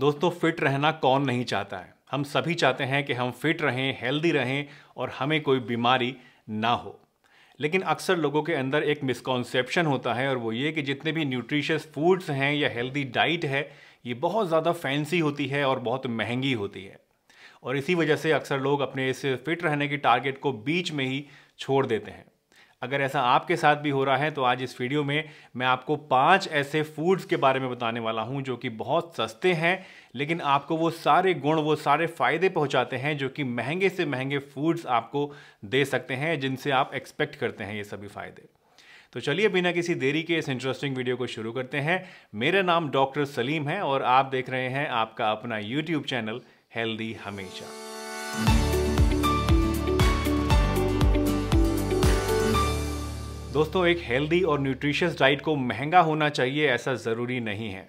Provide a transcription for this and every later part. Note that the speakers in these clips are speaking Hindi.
दोस्तों फिट रहना कौन नहीं चाहता है हम सभी चाहते हैं कि हम फिट रहें हेल्दी रहें और हमें कोई बीमारी ना हो लेकिन अक्सर लोगों के अंदर एक मिसकॉन्सेप्शन होता है और वो ये कि जितने भी न्यूट्रिशियस फूड्स हैं या हेल्दी डाइट है ये बहुत ज़्यादा फैंसी होती है और बहुत महंगी होती है और इसी वजह से अक्सर लोग अपने इस फिट रहने की टारगेट को बीच में ही छोड़ देते हैं अगर ऐसा आपके साथ भी हो रहा है तो आज इस वीडियो में मैं आपको पाँच ऐसे फूड्स के बारे में बताने वाला हूँ जो कि बहुत सस्ते हैं लेकिन आपको वो सारे गुण वो सारे फ़ायदे पहुँचाते हैं जो कि महंगे से महंगे फूड्स आपको दे सकते हैं जिनसे आप एक्सपेक्ट करते हैं ये सभी फ़ायदे तो चलिए बिना किसी देरी के इस इंटरेस्टिंग वीडियो को शुरू करते हैं मेरा नाम डॉक्टर सलीम है और आप देख रहे हैं आपका अपना यूट्यूब चैनल हेल्दी हमेशा दोस्तों एक हेल्दी और न्यूट्रिशियस डाइट को महंगा होना चाहिए ऐसा ज़रूरी नहीं है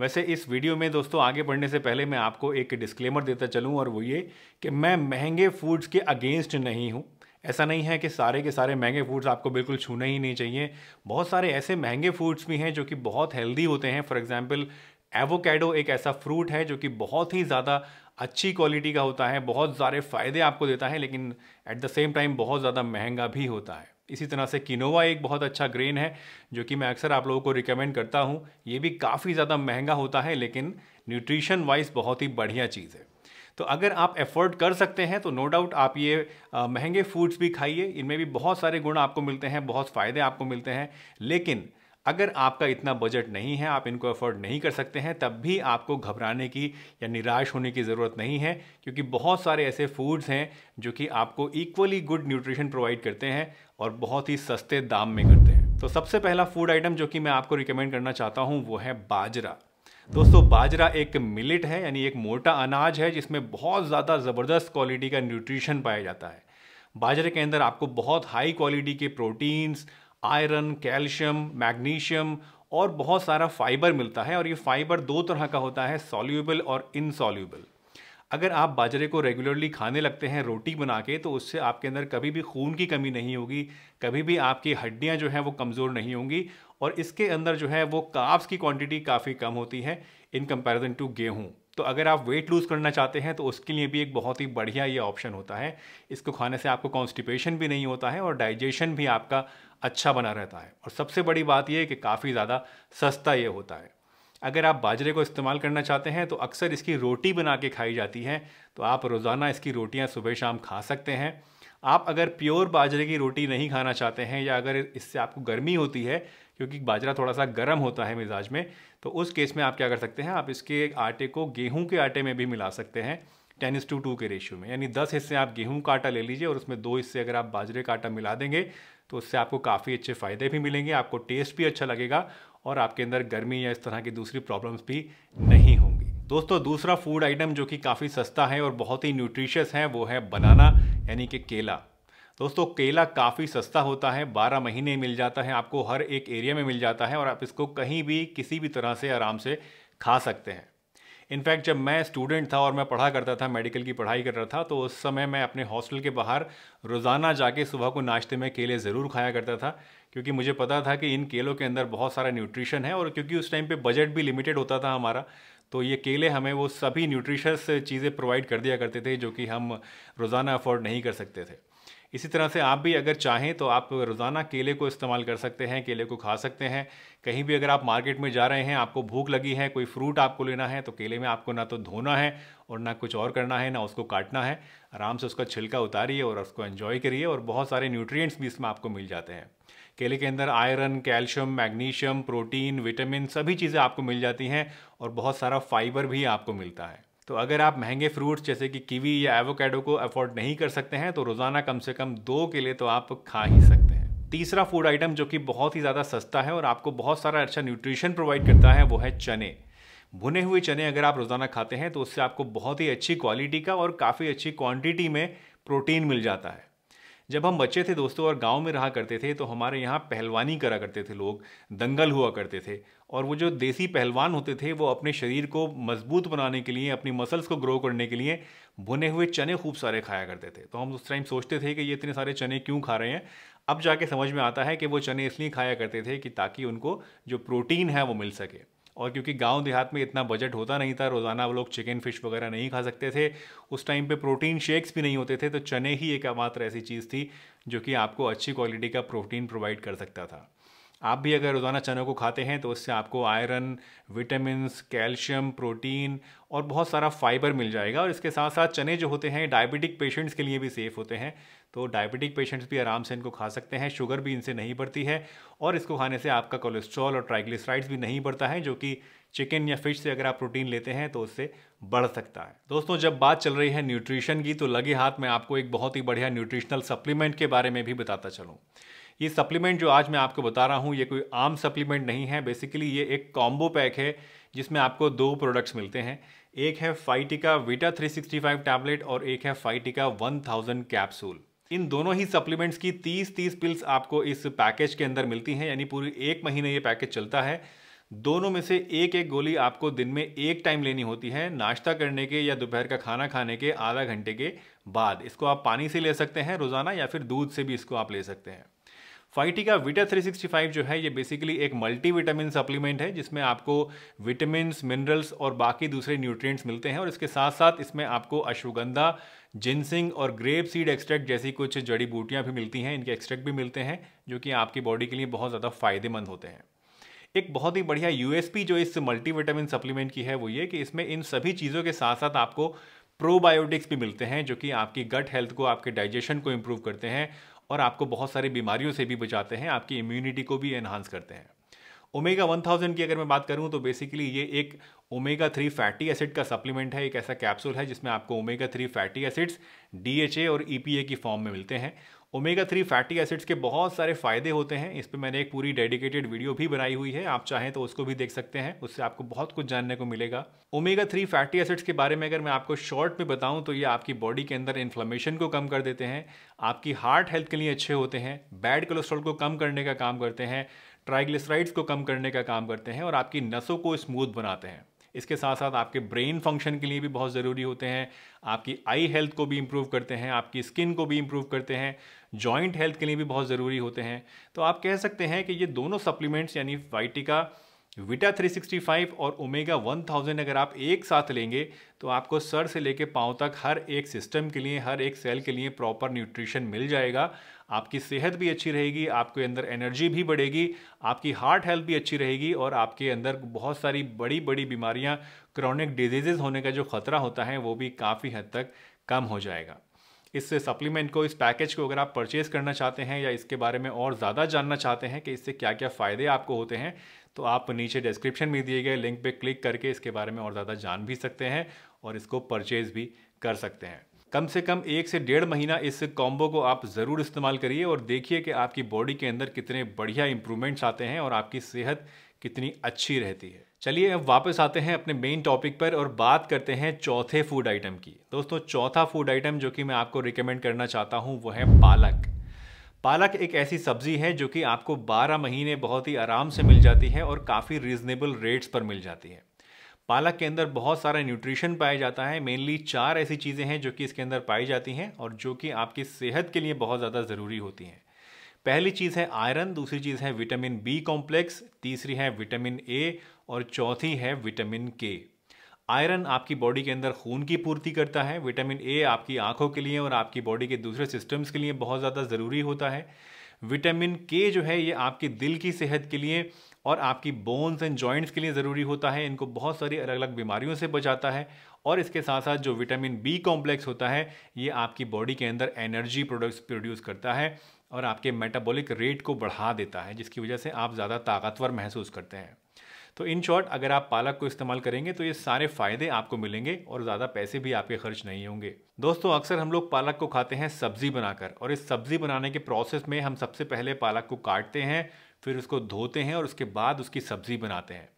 वैसे इस वीडियो में दोस्तों आगे बढ़ने से पहले मैं आपको एक डिस्क्लेमर देता चलूँ और वो ये कि मैं महंगे फूड्स के अगेंस्ट नहीं हूँ ऐसा नहीं है कि सारे के सारे महंगे फूड्स आपको बिल्कुल छूना ही नहीं चाहिए बहुत सारे ऐसे महंगे फूड्स भी हैं जो कि बहुत हेल्दी होते हैं फॉर एग्ज़ाम्पल एवोकेडो एक ऐसा फ्रूट है जो कि बहुत ही ज़्यादा अच्छी क्वालिटी का होता है बहुत सारे फ़ायदे आपको देता है लेकिन एट द सेम टाइम बहुत ज़्यादा महंगा भी होता है इसी तरह से किनोवा एक बहुत अच्छा ग्रेन है जो कि मैं अक्सर आप लोगों को रिकमेंड करता हूँ ये भी काफ़ी ज़्यादा महंगा होता है लेकिन न्यूट्रिशन वाइज बहुत ही बढ़िया चीज़ है तो अगर आप एफोर्ड कर सकते हैं तो नो डाउट आप ये महंगे फूड्स भी खाइए इनमें भी बहुत सारे गुण आपको मिलते हैं बहुत फ़ायदे आपको मिलते हैं लेकिन अगर आपका इतना बजट नहीं है आप इनको अफोर्ड नहीं कर सकते हैं तब भी आपको घबराने की या निराश होने की ज़रूरत नहीं है क्योंकि बहुत सारे ऐसे फूड्स हैं जो कि आपको इक्वली गुड न्यूट्रिशन प्रोवाइड करते हैं और बहुत ही सस्ते दाम में करते हैं तो सबसे पहला फूड आइटम जो कि मैं आपको रिकमेंड करना चाहता हूँ वो है बाजरा दोस्तों बाजरा एक मिलेट है यानी एक मोटा अनाज है जिसमें बहुत ज़्यादा ज़बरदस्त क्वालिटी का न्यूट्रिशन पाया जाता है बाजरे के अंदर आपको बहुत हाई क्वालिटी के प्रोटीन्स आयरन कैल्शियम मैग्नीशियम और बहुत सारा फाइबर मिलता है और ये फाइबर दो तरह का होता है सॉल्यूबल और इनसॉल्यूबल अगर आप बाजरे को रेगुलरली खाने लगते हैं रोटी बना के तो उससे आपके अंदर कभी भी खून की कमी नहीं होगी कभी भी आपकी हड्डियां जो हैं वो कमज़ोर नहीं होंगी और इसके अंदर जो है वो काप्स की क्वांटिटी काफ़ी कम होती है इन कंपैरिजन टू गेहूँ तो अगर आप वेट लूज़ करना चाहते हैं तो उसके लिए भी एक बहुत ही बढ़िया ये ऑप्शन होता है इसको खाने से आपको कॉन्स्टिपेशन भी नहीं होता है और डाइजेशन भी आपका अच्छा बना रहता है और सबसे बड़ी बात यह कि काफ़ी ज़्यादा सस्ता ये होता है अगर आप बाजरे को इस्तेमाल करना चाहते हैं तो अक्सर इसकी रोटी बना के खाई जाती है तो आप रोज़ाना इसकी रोटियाँ सुबह शाम खा सकते हैं आप अगर प्योर बाजरे की रोटी नहीं खाना चाहते हैं या अगर इससे आपको गर्मी होती है क्योंकि बाजरा थोड़ा सा गर्म होता है मिजाज में तो उस केस में आप क्या कर सकते हैं आप इसके आटे को गेहूं के आटे में भी मिला सकते हैं टेन इस टू टू के रेशियो में यानी दस हिस्से आप गेहूं का आटा ले लीजिए और उसमें दो हिस्से अगर आप बाजरे का आटा मिला देंगे तो उससे आपको काफ़ी अच्छे फ़ायदे भी मिलेंगे आपको टेस्ट भी अच्छा लगेगा और आपके अंदर गर्मी या इस तरह की दूसरी प्रॉब्लम्स भी नहीं होंगी दोस्तों दूसरा फूड आइटम जो कि काफ़ी सस्ता है और बहुत ही न्यूट्रिशियस है वो है बनाना यानी कि केला दोस्तों केला काफ़ी सस्ता होता है 12 महीने मिल जाता है आपको हर एक एरिया में मिल जाता है और आप इसको कहीं भी किसी भी तरह से आराम से खा सकते हैं इनफैक्ट जब मैं स्टूडेंट था और मैं पढ़ा करता था मेडिकल की पढ़ाई कर रहा था तो उस समय मैं अपने हॉस्टल के बाहर रोज़ाना जाके सुबह को नाश्ते में केले ज़रूर खाया करता था क्योंकि मुझे पता था कि इन केलों के अंदर बहुत सारा न्यूट्रिशन है और क्योंकि उस टाइम पे बजट भी लिमिटेड होता था हमारा तो ये केले हमें वो सभी न्यूट्रिशस चीज़ें प्रोवाइड कर दिया करते थे जो कि हम रोज़ाना अफोर्ड नहीं कर सकते थे इसी तरह से आप भी अगर चाहें तो आप रोज़ाना केले को इस्तेमाल कर सकते हैं केले को खा सकते हैं कहीं भी अगर आप मार्केट में जा रहे हैं आपको भूख लगी है कोई फ्रूट आपको लेना है तो केले में आपको ना तो धोना है और ना कुछ और करना है ना उसको काटना है आराम से उसका छिलका उतारिए और उसको एन्जॉय करिए और बहुत सारे न्यूट्रियट्स भी इसमें आपको मिल जाते हैं केले के अंदर iron calcium magnesium protein vitamin सभी चीज़ें आपको मिल जाती हैं और बहुत सारा फाइबर भी आपको मिलता है तो अगर आप महंगे फ्रूट्स जैसे कि कीवी या एवोकेडो को अफोर्ड नहीं कर सकते हैं तो रोज़ाना कम से कम दो के लिए तो आप खा ही सकते हैं तीसरा फूड आइटम जो कि बहुत ही ज़्यादा सस्ता है और आपको बहुत सारा अच्छा न्यूट्रिशन प्रोवाइड करता है वो है चने भुने हुए चने अगर आप रोज़ाना खाते हैं तो उससे आपको बहुत ही अच्छी क्वालिटी का और काफ़ी अच्छी क्वांटिटी में प्रोटीन मिल जाता है जब हम बच्चे थे दोस्तों और गांव में रहा करते थे तो हमारे यहाँ पहलवानी करा करते थे लोग दंगल हुआ करते थे और वो जो देसी पहलवान होते थे वो अपने शरीर को मजबूत बनाने के लिए अपनी मसल्स को ग्रो करने के लिए भुने हुए चने खूब सारे खाया करते थे तो हम उस टाइम सोचते थे कि ये इतने सारे चने क्यों खा रहे हैं अब जाके समझ में आता है कि वो चने इसलिए खाया करते थे कि ताकि उनको जो प्रोटीन है वो मिल सके और क्योंकि गांव देहात में इतना बजट होता नहीं था रोज़ाना वो लोग चिकन फिश वगैरह नहीं खा सकते थे उस टाइम पे प्रोटीन शेक्स भी नहीं होते थे तो चने ही एक मात्र ऐसी चीज़ थी जो कि आपको अच्छी क्वालिटी का प्रोटीन प्रोवाइड कर सकता था आप भी अगर रोज़ाना चने को खाते हैं तो उससे आपको आयरन विटामिन कैल्शियम प्रोटीन और बहुत सारा फाइबर मिल जाएगा और इसके साथ साथ चने जो होते हैं डायबिटिक पेशेंट्स के लिए भी सेफ़ होते हैं तो डायबिटिक पेशेंट्स भी आराम से इनको खा सकते हैं शुगर भी इनसे नहीं बढ़ती है और इसको खाने से आपका कोलेस्ट्रॉल और ट्राइग्लिसराइड्स भी नहीं बढ़ता है जो कि चिकन या फिश से अगर आप प्रोटीन लेते हैं तो उससे बढ़ सकता है दोस्तों जब बात चल रही है न्यूट्रिशन की तो लगे हाथ में आपको एक बहुत ही बढ़िया न्यूट्रिशनल सप्लीमेंट के बारे में भी बताता चलूँ ये सप्लीमेंट जो आज मैं आपको बता रहा हूँ ये कोई आम सप्लीमेंट नहीं है बेसिकली ये एक कॉम्बो पैक है जिसमें आपको दो प्रोडक्ट्स मिलते हैं एक है फाइटिका वीटा 365 टैबलेट और एक है फाइटिका 1000 कैप्सूल इन दोनों ही सप्लीमेंट्स की 30-30 पिल्स आपको इस पैकेज के अंदर मिलती हैं यानी पूरी एक महीने ये पैकेज चलता है दोनों में से एक एक गोली आपको दिन में एक टाइम लेनी होती है नाश्ता करने के या दोपहर का खाना खाने के आधा घंटे के बाद इसको आप पानी से ले सकते हैं रोज़ाना या फिर दूध से भी इसको आप ले सकते हैं फाइटी का विटा 365 जो है ये बेसिकली एक मल्टीविटामिन सप्लीमेंट है जिसमें आपको विटामिन मिनरल्स और बाकी दूसरे न्यूट्रिएंट्स मिलते हैं और इसके साथ साथ इसमें आपको अश्वगंधा जिनसिंग और ग्रेप सीड एक्सट्रैक्ट जैसी कुछ जड़ी बूटियाँ भी मिलती हैं इनके एक्सट्रैक्ट भी मिलते हैं जो कि आपकी बॉडी के लिए बहुत ज़्यादा फायदेमंद होते हैं एक बहुत ही बढ़िया यूएसपी जो इस मल्टीविटामिन सप्लीमेंट की है वो ये कि इसमें इन सभी चीज़ों के साथ साथ आपको प्रोबायोटिक्स भी मिलते हैं जो कि आपकी गट हेल्थ को आपके डाइजेशन को इम्प्रूव करते हैं और आपको बहुत सारी बीमारियों से भी बचाते हैं आपकी इम्यूनिटी को भी एनहांस करते हैं ओमेगा 1000 की अगर मैं बात करूं तो बेसिकली ये एक ओमेगा थ्री फैटी एसिड का सप्लीमेंट है एक ऐसा कैप्सूल है जिसमें आपको omega three fatty acids DHA और ईपीए e की फॉर्म में मिलते हैं ओमेगा थ्री फैटी एसिड्स के बहुत सारे फ़ायदे होते हैं इस पर मैंने एक पूरी डेडिकेटेड वीडियो भी बनाई हुई है आप चाहें तो उसको भी देख सकते हैं उससे आपको बहुत कुछ जानने को मिलेगा ओमेगा थ्री फैटी एसिड्स के बारे में अगर मैं आपको शॉर्ट में बताऊं तो ये आपकी बॉडी के अंदर इन्फ्लमेशन को कम कर देते हैं आपकी हार्ट हेल्थ के लिए अच्छे होते हैं बैड कोलेस्ट्रॉल को कम करने का काम करते हैं ट्राइग्लिसराइड्स को कम करने का काम करते हैं और आपकी नसों को स्मूथ बनाते हैं इसके साथ साथ आपके ब्रेन फंक्शन के लिए भी बहुत ज़रूरी होते हैं आपकी आई हेल्थ को भी इम्प्रूव करते हैं आपकी स्किन को भी इम्प्रूव करते हैं जॉइंट हेल्थ के लिए भी बहुत ज़रूरी होते हैं तो आप कह सकते हैं कि ये दोनों सप्लीमेंट्स यानी वाइटिका विटा 365 और ओमेगा 1000 अगर आप एक साथ लेंगे तो आपको सर से लेके पाँव तक हर एक सिस्टम के लिए हर एक सेल के लिए प्रॉपर न्यूट्रिशन मिल जाएगा आपकी सेहत भी अच्छी रहेगी आपके अंदर एनर्जी भी बढ़ेगी आपकी हार्ट हेल्थ भी अच्छी रहेगी और आपके अंदर बहुत सारी बड़ी बड़ी बीमारियाँ क्रॉनिक डिजीजेज होने का जो खतरा होता है वो भी काफ़ी हद तक कम हो जाएगा इस सप्लीमेंट को इस पैकेज को अगर आप परचेज़ करना चाहते हैं या इसके बारे में और ज़्यादा जानना चाहते हैं कि इससे क्या क्या फ़ायदे आपको होते हैं तो आप नीचे डिस्क्रिप्शन में दिए गए लिंक पे क्लिक करके इसके बारे में और ज़्यादा जान भी सकते हैं और इसको परचेज भी कर सकते हैं कम से कम एक से डेढ़ महीना इस कॉम्बो को आप ज़रूर इस्तेमाल करिए और देखिए कि आपकी बॉडी के अंदर कितने बढ़िया इंप्रूवमेंट्स आते हैं और आपकी सेहत कितनी अच्छी रहती है चलिए अब वापस आते हैं अपने मेन टॉपिक पर और बात करते हैं चौथे फूड आइटम की दोस्तों चौथा फूड आइटम जो कि मैं आपको रिकमेंड करना चाहता हूँ वो है पालक पालक एक ऐसी सब्जी है जो कि आपको 12 महीने बहुत ही आराम से मिल जाती है और काफ़ी रीजनेबल रेट्स पर मिल जाती है पालक के अंदर बहुत सारा न्यूट्रिशन पाया जाता है मेनली चार ऐसी चीज़ें हैं जो कि इसके अंदर पाई जाती हैं और जो कि आपकी सेहत के लिए बहुत ज़्यादा ज़रूरी होती हैं पहली चीज़ है आयरन दूसरी चीज़ है विटामिन बी कॉम्प्लेक्स तीसरी है विटामिन ए और चौथी है विटामिन के आयरन आपकी बॉडी के अंदर खून की पूर्ति करता है विटामिन ए आपकी आंखों के लिए और आपकी बॉडी के दूसरे सिस्टम्स के लिए बहुत ज़्यादा ज़रूरी होता है विटामिन के जो है ये आपके दिल की सेहत के लिए और आपकी बोन्स एंड जॉइंट्स के लिए ज़रूरी होता है इनको बहुत सारी अलग अलग बीमारियों से बचाता है और इसके साथ साथ जो विटामिन बी कॉम्प्लेक्स होता है ये आपकी बॉडी के अंदर एनर्जी प्रोडक्ट्स प्रोड्यूस करता है और आपके मेटाबॉलिक रेट को बढ़ा देता है जिसकी वजह से आप ज़्यादा ताकतवर महसूस करते हैं तो इन शॉर्ट अगर आप पालक को इस्तेमाल करेंगे तो ये सारे फायदे आपको मिलेंगे और ज़्यादा पैसे भी आपके खर्च नहीं होंगे दोस्तों अक्सर हम लोग पालक को खाते हैं सब्जी बनाकर और इस सब्जी बनाने के प्रोसेस में हम सबसे पहले पालक को काटते हैं फिर उसको धोते हैं और उसके बाद उसकी सब्जी बनाते हैं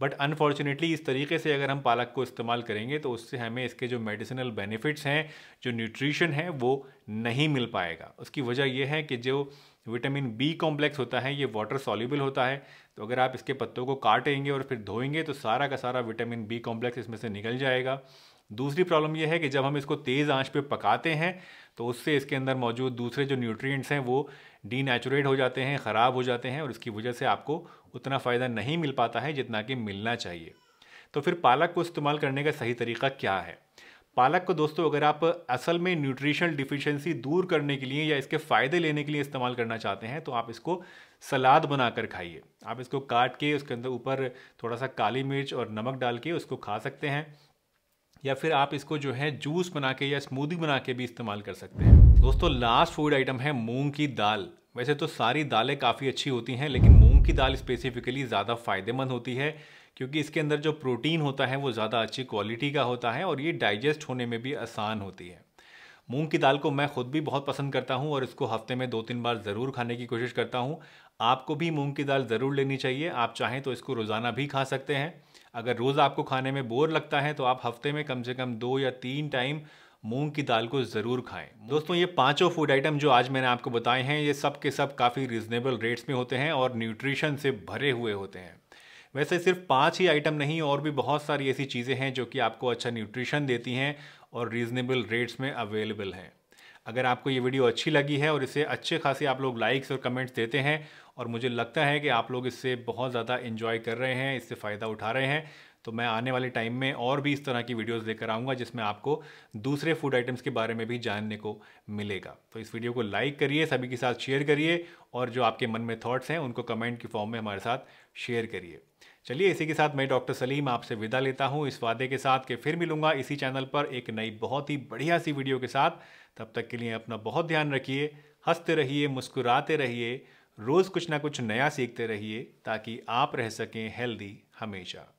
बट अनफॉर्चुनेटली इस तरीके से अगर हम पालक को इस्तेमाल करेंगे तो उससे हमें इसके जो मेडिसिनल बेनिफिट्स हैं जो न्यूट्रिशन है वो नहीं मिल पाएगा उसकी वजह यह है कि जो विटामिन बी कॉम्प्लेक्स होता है ये वाटर सॉल्यूबल होता है तो अगर आप इसके पत्तों को काटेंगे और फिर धोएंगे तो सारा का सारा विटामिन बी कॉम्प्लेक्स इसमें से निकल जाएगा दूसरी प्रॉब्लम यह है कि जब हम इसको तेज़ आंच पे पकाते हैं तो उससे इसके अंदर मौजूद दूसरे जो न्यूट्रिएंट्स हैं वो डीनेचुरेट हो जाते हैं ख़राब हो जाते हैं और इसकी वजह से आपको उतना फ़ायदा नहीं मिल पाता है जितना कि मिलना चाहिए तो फिर पालक को इस्तेमाल करने का सही तरीका क्या है पालक को दोस्तों अगर आप असल में न्यूट्रिशनल डिफिशेंसी दूर करने के लिए या इसके फ़ायदे लेने के लिए इस्तेमाल करना चाहते हैं तो आप इसको सलाद बनाकर खाइए आप इसको काट के उसके अंदर ऊपर थोड़ा सा काली मिर्च और नमक डाल के उसको खा सकते हैं या फिर आप इसको जो है जूस बना के या स्मूदी बना के भी इस्तेमाल कर सकते हैं दोस्तों लास्ट फूड आइटम है मूंग की दाल वैसे तो सारी दालें काफ़ी अच्छी होती हैं लेकिन मूंग की दाल स्पेसिफिकली ज़्यादा फ़ायदेमंद होती है क्योंकि इसके अंदर जो प्रोटीन होता है वो ज़्यादा अच्छी क्वालिटी का होता है और ये डाइजेस्ट होने में भी आसान होती है मूंग की दाल को मैं खुद भी बहुत पसंद करता हूँ और इसको हफ्ते में दो तीन बार ज़रूर खाने की कोशिश करता हूँ आपको भी मूंग की दाल ज़रूर लेनी चाहिए आप चाहें तो इसको रोज़ाना भी खा सकते हैं अगर रोज़ आपको खाने में बोर लगता है तो आप हफ्ते में कम से कम दो या तीन टाइम मूंग की दाल को ज़रूर खाएं दोस्तों ये पांचों फूड आइटम जो आज मैंने आपको बताए हैं ये सब के सब काफ़ी रिजनेबल रेट्स में होते हैं और न्यूट्रिशन से भरे हुए होते हैं वैसे सिर्फ पांच ही आइटम नहीं और भी बहुत सारी ऐसी चीज़ें हैं जो कि आपको अच्छा न्यूट्रिशन देती हैं और रीज़नेबल रेट्स में अवेलेबल हैं अगर आपको ये वीडियो अच्छी लगी है और इसे अच्छे खासे आप लोग लाइक्स और कमेंट्स देते हैं और मुझे लगता है कि आप लोग इससे बहुत ज़्यादा इन्जॉय कर रहे हैं इससे फ़ायदा उठा रहे हैं तो मैं आने वाले टाइम में और भी इस तरह की वीडियोस लेकर आऊँगा जिसमें आपको दूसरे फूड आइटम्स के बारे में भी जानने को मिलेगा तो इस वीडियो को लाइक करिए सभी के साथ शेयर करिए और जो आपके मन में थाट्स हैं उनको कमेंट की फॉर्म में हमारे साथ शेयर करिए चलिए इसी के साथ मैं डॉक्टर सलीम आपसे विदा लेता हूँ इस वादे के साथ कि फिर मिलूंगा इसी चैनल पर एक नई बहुत ही बढ़िया सी वीडियो के साथ तब तक के लिए अपना बहुत ध्यान रखिए हंसते रहिए मुस्कुराते रहिए रोज़ कुछ ना कुछ नया सीखते रहिए ताकि आप रह सकें हेल्दी हमेशा